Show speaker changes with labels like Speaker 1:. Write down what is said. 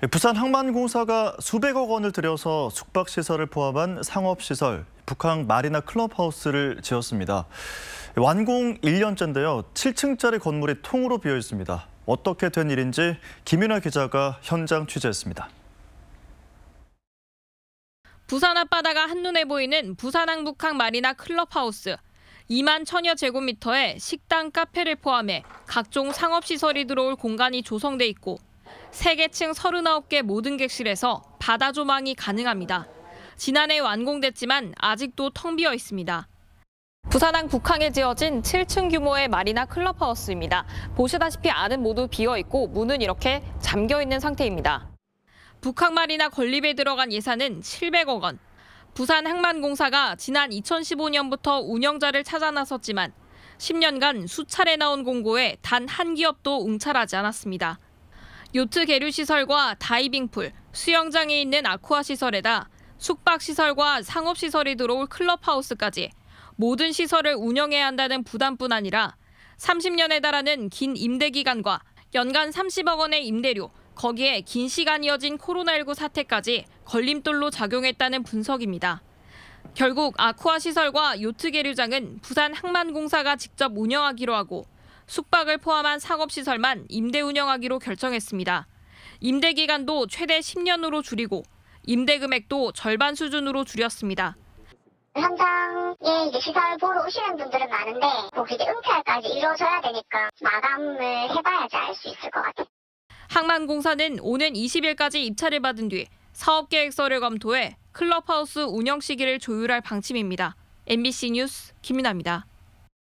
Speaker 1: 예, 부산항만공사가 수백억 원을 들여서 숙박시설을 포함한 상업시설, 북항 마리나 클럽하우스를 지었습니다. 완공 1년째인데요. 7층짜리 건물이 통으로 비어 있습니다. 어떻게 된 일인지 김윤아 기자가 현장 취재했습니다.
Speaker 2: 부산 앞바다가 한눈에 보이는 부산항 북항 마리나 클럽하우스. 2만 천여 제곱미터에 식당, 카페를 포함해 각종 상업시설이 들어올 공간이 조성돼 있고 3계층 39개 모든 객실에서 바다 조망이 가능합니다. 지난해 완공됐지만 아직도 텅 비어 있습니다. 부산항 북항에 지어진 7층 규모의 마리나 클럽하우스입니다. 보시다시피 안은 모두 비어 있고 문은 이렇게 잠겨 있는 상태입니다. 북항 마리나 건립에 들어간 예산은 700억 원. 부산항만공사가 지난 2015년부터 운영자를 찾아 나섰지만 10년간 수차례 나온 공고에 단 한 기업도 응찰하지 않았습니다. 요트 계류 시설과 다이빙풀, 수영장이 있는 아쿠아 시설에다 숙박 시설과 상업 시설이 들어올 클럽하우스까지 모든 시설을 운영해야 한다는 부담뿐 아니라 30년에 달하는 긴 임대 기간과 연간 30억 원의 임대료, 거기에 긴 시간 이어진 코로나19 사태까지 걸림돌로 작용했다는 분석입니다. 결국 아쿠아 시설과 요트 계류장은 부산 항만공사가 직접 운영하기로 하고 숙박을 포함한 상업시설만 임대 운영하기로 결정했습니다. 임대 기간도 최대 10년으로 줄이고 임대 금액도 절반 수준으로 줄였습니다.
Speaker 1: 현장에 이제 시설 보러 오시는 분들은 많은데 거기 은퇴까지 이루어져야 되니까 마감을 해봐야지 알 수 있을 것
Speaker 2: 같아요. 항만공사는 오는 20일까지 입찰을 받은 뒤 사업계획서를 검토해 클럽하우스 운영 시기를 조율할 방침입니다. MBC 뉴스 김민아입니다.